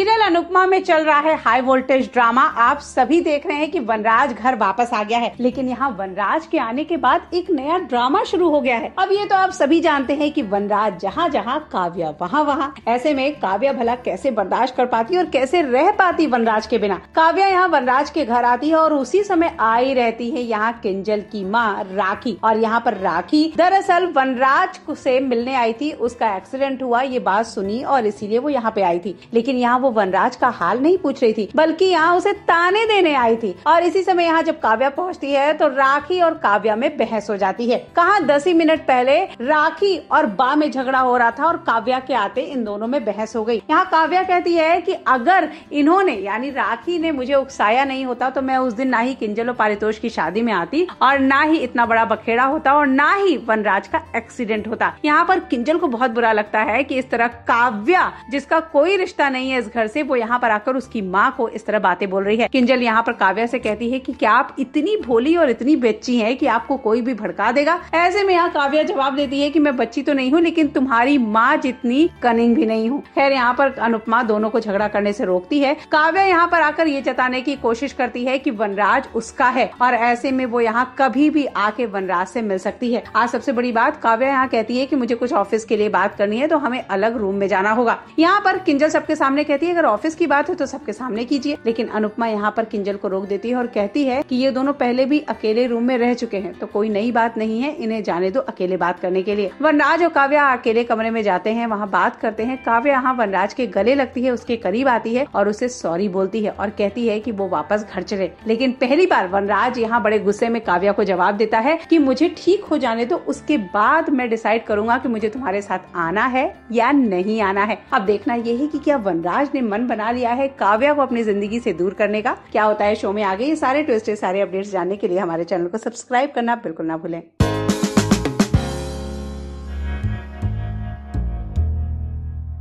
serial Anupama में चल रहा है हाई वोल्टेज ड्रामा आप सभी देख रहे हैं कि वनराज घर वापस आ गया है लेकिन यहाँ वनराज के आने के बाद एक नया ड्रामा शुरू हो गया है अब ये तो आप सभी जानते हैं कि वनराज जहाँ जहाँ काव्या वहाँ वहाँ ऐसे में काव्या भला कैसे बर्दाश्त कर पाती और कैसे रह पाती वनराज के बिना काव्या यहाँ वनराज के घर आती है और उसी समय आई रहती है यहाँ किंजल की माँ राखी और यहाँ पर राखी दरअसल वनराज से मिलने आई थी उसका एक्सीडेंट हुआ ये बात सुनी और इसीलिए वो यहाँ पे आई थी लेकिन यहाँ वो वनराज का हाल नहीं पूछ रही थी बल्कि यहाँ उसे ताने देने आई थी और इसी समय यहाँ जब काव्या पहुँचती है तो राखी और काव्या में बहस हो जाती है कहा दस ही मिनट पहले राखी और बा में झगड़ा हो रहा था और काव्या के आते इन दोनों में बहस हो गई यहाँ काव्या कहती है कि अगर इन्होंने यानी राखी ने मुझे उकसाया नहीं होता तो मैं उस दिन ना ही किंजल और पारितोष की शादी में आती और ना ही इतना बड़ा बखेड़ा होता और ना ही वनराज का एक्सीडेंट होता यहाँ पर किंजल को बहुत बुरा लगता है कि इस तरह काव्या जिसका कोई रिश्ता नहीं है इस घर घर से वो यहाँ पर आकर उसकी माँ को इस तरह बातें बोल रही है किंजल यहाँ पर काव्या से कहती है कि क्या आप इतनी भोली और इतनी बच्ची है की आपको कोई भी भड़का देगा ऐसे में यहाँ काव्या जवाब देती है की मैं बच्ची तो नहीं हूँ लेकिन तुम्हारी माँ जितनी कनिंग भी नहीं हूँ खैर यहाँ पर अनुपमा दोनों को झगड़ा करने से रोकती है काव्या यहाँ पर आकर ये जताने की कोशिश करती है की वनराज उसका है और ऐसे में वो यहाँ कभी भी आके वनराज से मिल सकती है आज सबसे बड़ी बात काव्या यहाँ कहती है की मुझे कुछ ऑफिस के लिए बात करनी है तो हमें अलग रूम में जाना होगा यहाँ पर किंजल सबके सामने कहती है कीजिए अगर ऑफिस की बात है तो सबके सामने कीजिए लेकिन अनुपमा यहाँ पर किंजल को रोक देती है और कहती है कि ये दोनों पहले भी अकेले रूम में रह चुके हैं तो कोई नई बात नहीं है इन्हें जाने दो अकेले बात करने के लिए वनराज और काव्या अकेले कमरे में जाते हैं वहाँ बात करते हैं काव्या यहाँ वनराज के गले लगती है उसके करीब आती है और उसे सॉरी बोलती है और कहती है की वो वापस घर चले लेकिन पहली बार वनराज यहाँ बड़े गुस्से में काव्या को जवाब देता है की मुझे ठीक हो जाने दो उसके बाद मैं डिसाइड करूंगा की मुझे तुम्हारे साथ आना है या नहीं आना है अब देखना यही की क्या वनराज ने आपने मन बना लिया है काव्या को अपनी जिंदगी से दूर करने का क्या होता है शो में आगे ये सारे ट्विस्ट सारे अपडेट्स जानने के लिए हमारे चैनल को सब्सक्राइब करना बिल्कुल ना भूलें